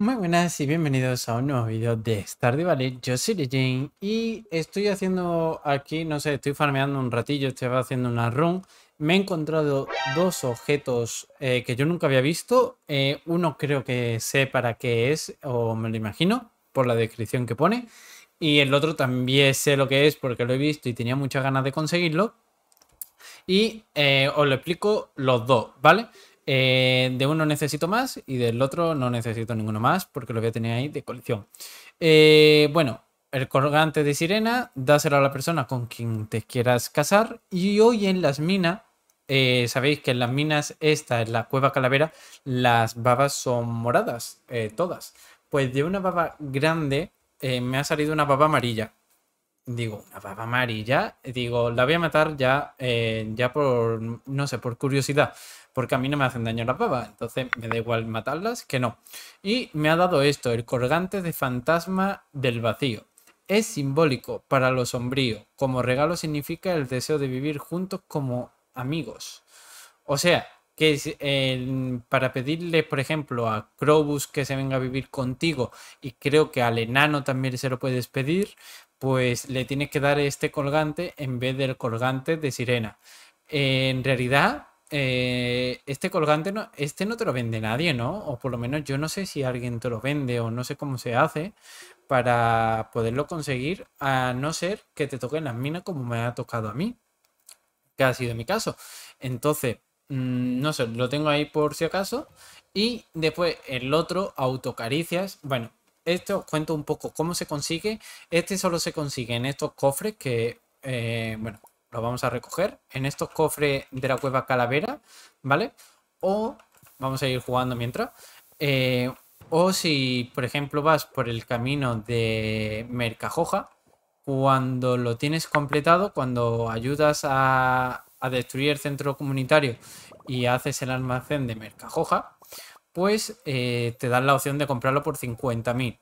Muy buenas y bienvenidos a un nuevo vídeo de Stardew Valley, yo soy Jane y estoy haciendo aquí, no sé, estoy farmeando un ratillo, estoy haciendo una run, me he encontrado dos objetos eh, que yo nunca había visto, eh, uno creo que sé para qué es o me lo imagino por la descripción que pone y el otro también sé lo que es porque lo he visto y tenía muchas ganas de conseguirlo y eh, os lo explico los dos, ¿vale? Eh, de uno necesito más y del otro no necesito ninguno más porque lo voy a tener ahí de colección. Eh, bueno, el colgante de sirena, dáselo a la persona con quien te quieras casar. Y hoy en las minas, eh, sabéis que en las minas, esta, en la cueva calavera, las babas son moradas, todas. Pues de una baba grande me ha salido una baba amarilla. Digo, una baba amarilla. Digo, la voy a matar ya, ya por, no sé, por curiosidad porque a mí no me hacen daño la pava, entonces me da igual matarlas que no. Y me ha dado esto, el colgante de fantasma del vacío. Es simbólico para lo sombrío, como regalo significa el deseo de vivir juntos como amigos. O sea, que para pedirle, por ejemplo, a Crobus que se venga a vivir contigo, y creo que al enano también se lo puedes pedir, pues le tienes que dar este colgante en vez del colgante de sirena. En realidad, eh, este colgante, no, este no te lo vende nadie, ¿no? O por lo menos yo no sé si alguien te lo vende o no sé cómo se hace para poderlo conseguir, a no ser que te toquen las minas como me ha tocado a mí, que ha sido mi caso. Entonces, mm, no sé, lo tengo ahí por si acaso. Y después el otro, autocaricias. Bueno, esto cuento un poco cómo se consigue. Este solo se consigue en estos cofres que, eh, bueno, lo vamos a recoger en estos cofres de la cueva calavera, ¿vale? O vamos a ir jugando mientras. Eh, o si, por ejemplo, vas por el camino de Mercajoja, cuando lo tienes completado, cuando ayudas a, destruir el centro comunitario y haces el almacén de Mercajoja, pues eh, te dan la opción de comprarlo por 50.000.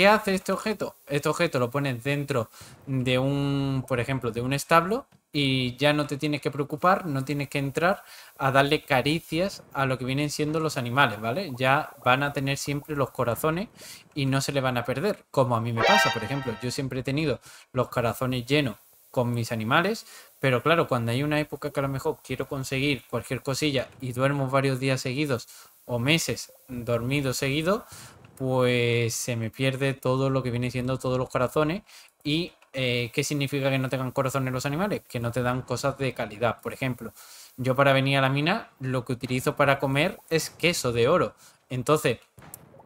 ¿Qué hace este objeto? Este objeto lo pones dentro de un, por ejemplo, de un establo y ya no te tienes que preocupar, no tienes que entrar a darle caricias a lo que vienen siendo los animales, ¿vale? Ya van a tener siempre los corazones y no se le van a perder, como a mí me pasa, por ejemplo, yo siempre he tenido los corazones llenos con mis animales, pero claro, cuando hay una época que a lo mejor quiero conseguir cualquier cosilla y duermo varios días seguidos o meses dormido seguido, pues se me pierde todo lo que viene siendo todos los corazones. ¿Y eh, qué significa que no tengan corazones los animales? Que no te dan cosas de calidad. Por ejemplo, yo para venir a la mina lo que utilizo para comer es queso de oro. Entonces,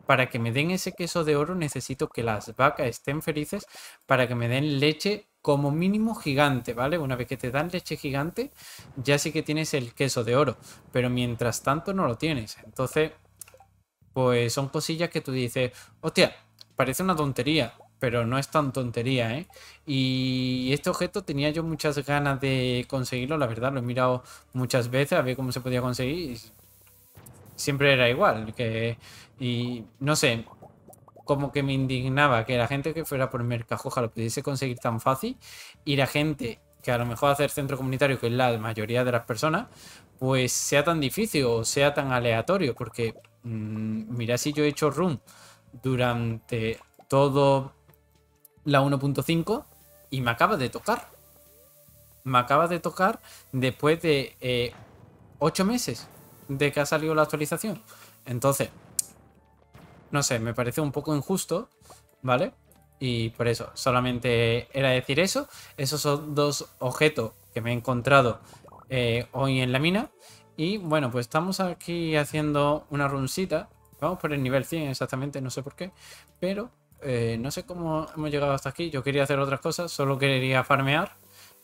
para que me den ese queso de oro necesito que las vacas estén felices para que me den leche como mínimo gigante, ¿vale? Una vez que te dan leche gigante, ya sí que tienes el queso de oro, pero mientras tanto no lo tienes. Entonces, pues son cosillas que tú dices, hostia, parece una tontería, pero no es tan tontería, ¿eh? Y este objeto tenía yo muchas ganas de conseguirlo, la verdad, lo he mirado muchas veces a ver cómo se podía conseguir. siempre era igual, que... Y no sé, como que me indignaba que la gente que fuera por Mercajoja lo pudiese conseguir tan fácil y la gente que a lo mejor hacer centro comunitario, que es la mayoría de las personas, pues sea tan difícil o sea tan aleatorio, porque Mm, mira si yo he hecho run durante todo la 1.5 y me acaba de tocar. Me acaba de tocar después de 8 eh, meses de que ha salido la actualización. Entonces, no sé, me parece un poco injusto, ¿vale? Y por eso, solamente era decir eso. Esos son dos objetos que me he encontrado eh, hoy en la mina. Y bueno, pues estamos aquí haciendo una runcita. Vamos por el nivel 100 exactamente, no sé por qué. Pero eh, no sé cómo hemos llegado hasta aquí. Yo quería hacer otras cosas, solo quería farmear.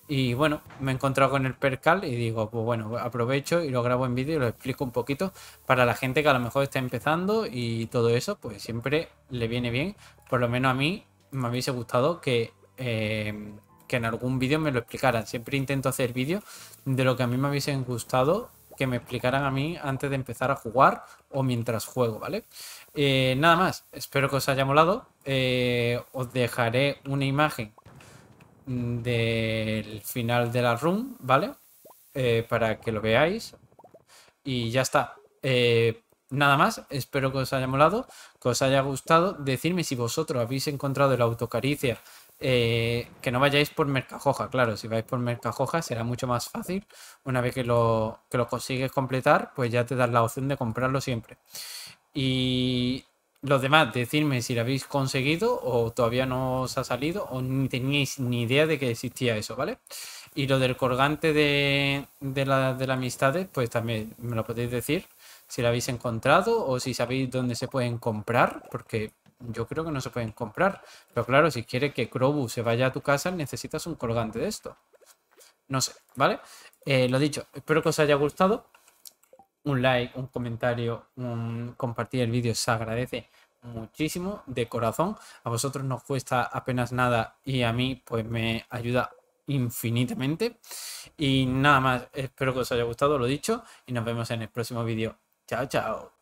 Y bueno, me he encontrado con el percal y digo, pues bueno, aprovecho y lo grabo en vídeo y lo explico un poquito para la gente que a lo mejor está empezando y todo eso, pues siempre le viene bien. Por lo menos a mí me hubiese gustado que, eh, que en algún vídeo me lo explicaran. Siempre intento hacer vídeos de lo que a mí me hubiesen gustado que me explicaran a mí antes de empezar a jugar o mientras juego, ¿vale? Eh, nada más, espero que os haya molado. Eh, os dejaré una imagen del final de la room ¿vale? Eh, para que lo veáis. Y ya está. nada más, espero que os haya molado, que os haya gustado. Decidme si vosotros habéis encontrado el autocaricia eh, que no vayáis por Mercajoja, claro, si vais por Mercajoja será mucho más fácil. Una vez que lo, que lo consigues completar, pues ya te das la opción de comprarlo siempre. Y los demás, decirme si lo habéis conseguido o todavía no os ha salido o ni teníais ni idea de que existía eso, ¿vale? Y lo del colgante de, de, la, de amistades, pues también me lo podéis decir si lo habéis encontrado o si sabéis dónde se pueden comprar, porque yo creo que no se pueden comprar. Pero claro, si quiere que Crobu se vaya a tu casa, necesitas un colgante de esto. No sé, ¿vale? Eh, lo dicho, espero que os haya gustado. Un like, un comentario, compartir el vídeo se agradece muchísimo de corazón. A vosotros no cuesta apenas nada y a mí pues me ayuda infinitamente. Y nada más, espero que os haya gustado, lo dicho, y nos vemos en el próximo vídeo. Chao, chao.